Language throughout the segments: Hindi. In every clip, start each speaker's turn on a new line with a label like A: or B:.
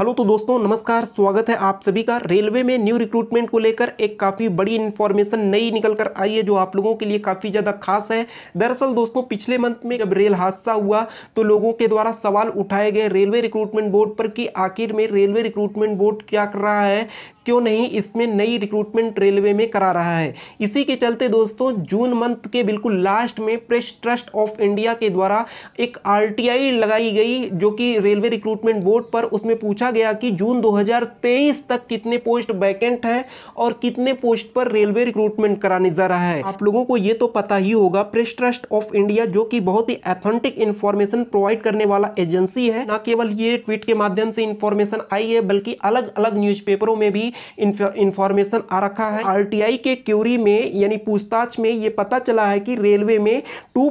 A: हेलो तो दोस्तों नमस्कार स्वागत है आप सभी का रेलवे में न्यू रिक्रूटमेंट को लेकर एक काफ़ी बड़ी इन्फॉर्मेशन नई निकल कर आई है जो आप लोगों के लिए काफ़ी ज़्यादा खास है दरअसल दोस्तों पिछले मंथ में जब रेल हादसा हुआ तो लोगों के द्वारा सवाल उठाए गए रेलवे रिक्रूटमेंट बोर्ड पर कि आखिर में रेलवे रिक्रूटमेंट बोर्ड क्या कर रहा है क्यों नहीं इसमें नई रिक्रूटमेंट रेलवे में करा रहा है इसी के चलते दोस्तों जून मंथ के बिल्कुल लास्ट में प्रेस ट्रस्ट ऑफ इंडिया के द्वारा एक आर लगाई गई जो कि रेलवे रिक्रूटमेंट बोर्ड पर उसमें पूछा देखा गया कि जून 2023 तक कितने पोस्ट वैकेंट हैं और कितने पोस्ट पर रेलवे रिक्रूटमेंट कराने जा रहा है आप लोगों को ये तो पता ही होगा प्रेस ट्रस्ट ऑफ इंडिया जो कि बहुत ही एथेंटिक इन्फॉर्मेशन प्रोवाइड करने वाला एजेंसी है ना केवल ये ट्वीट के माध्यम से इन्फॉर्मेशन आई है बल्कि अलग अलग न्यूज में भी इन्फॉर्मेशन आ रखा है आर के क्यूरी में यानी पूछताछ में ये पता चला है कि रेलवे में टू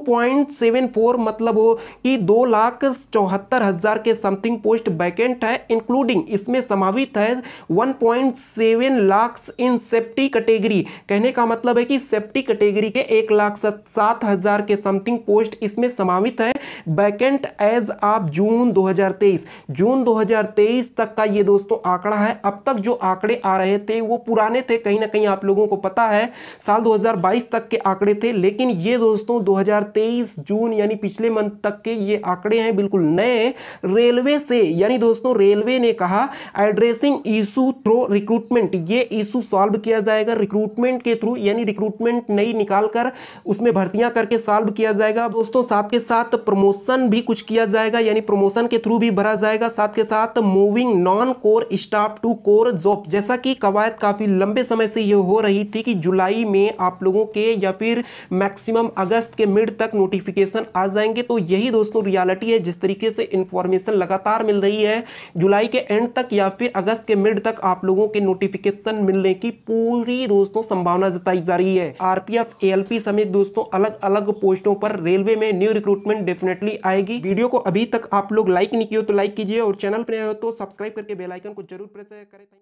A: मतलब हो कि दो लाख चौहत्तर हजार के समथिंग पोस्ट वैकेंट है इन इंक्लूडिंग इसमें समावित है 1.7 लाख इन सेफ्टी कैटेगरी कहने का मतलब है कि सेफ्टी कैटेगरी के एक लाख सात हज़ार के समथिंग पोस्ट इसमें समावित है वैकेंट एज ऑफ जून 2023 जून 2023 तक का ये दोस्तों आंकड़ा है अब तक जो आंकड़े आ रहे थे वो पुराने थे कहीं ना कहीं आप लोगों को पता है साल 2022 तक के आंकड़े थे लेकिन ये दोस्तों 2023 जून यानी पिछले मंथ तक के ये आंकड़े हैं बिल्कुल नए रेलवे से यानी दोस्तों रेलवे ने कहा एड्रेसिंग इशू थ्रो रिक्रूटमेंट ये इशू सॉल्व किया जाएगा रिक्रूटमेंट के थ्रू यानी रिक्रूटमेंट नई निकालकर उसमें भर्तियां करके सॉल्व किया जाएगा दोस्तों साथ के साथ प्रमोशन भी कुछ किया जाएगा यानी प्रमोशन के थ्रू भी भरा जाएगा साथ के साथ moving non core staff to core job जैसा कि कवायद काफ़ी लंबे समय से यह हो रही थी कि जुलाई में आप लोगों के या फिर मैक्सिमम अगस्त के मिड तक नोटिफिकेशन आ जाएंगे तो यही दोस्तों रियालिटी है जिस तरीके से इंफॉर्मेशन लगातार मिल रही है जुलाई के एंड तक या फिर अगस्त के मिड तक आप लोगों के नोटिफिकेशन मिलने की पूरी दोस्तों संभावना जताई जा रही है आरपीएफ पी समेत दोस्तों अलग अलग पोस्टों पर रेलवे में न्यू रिक्रूटमेंट डेफिनेटली आएगी वीडियो को अभी तक आप लोग लाइक नहीं किया तो लाइक कीजिए और चैनल पर हो तो सब्सक्राइब करके बेलाइकन को जरूर प्रेस करें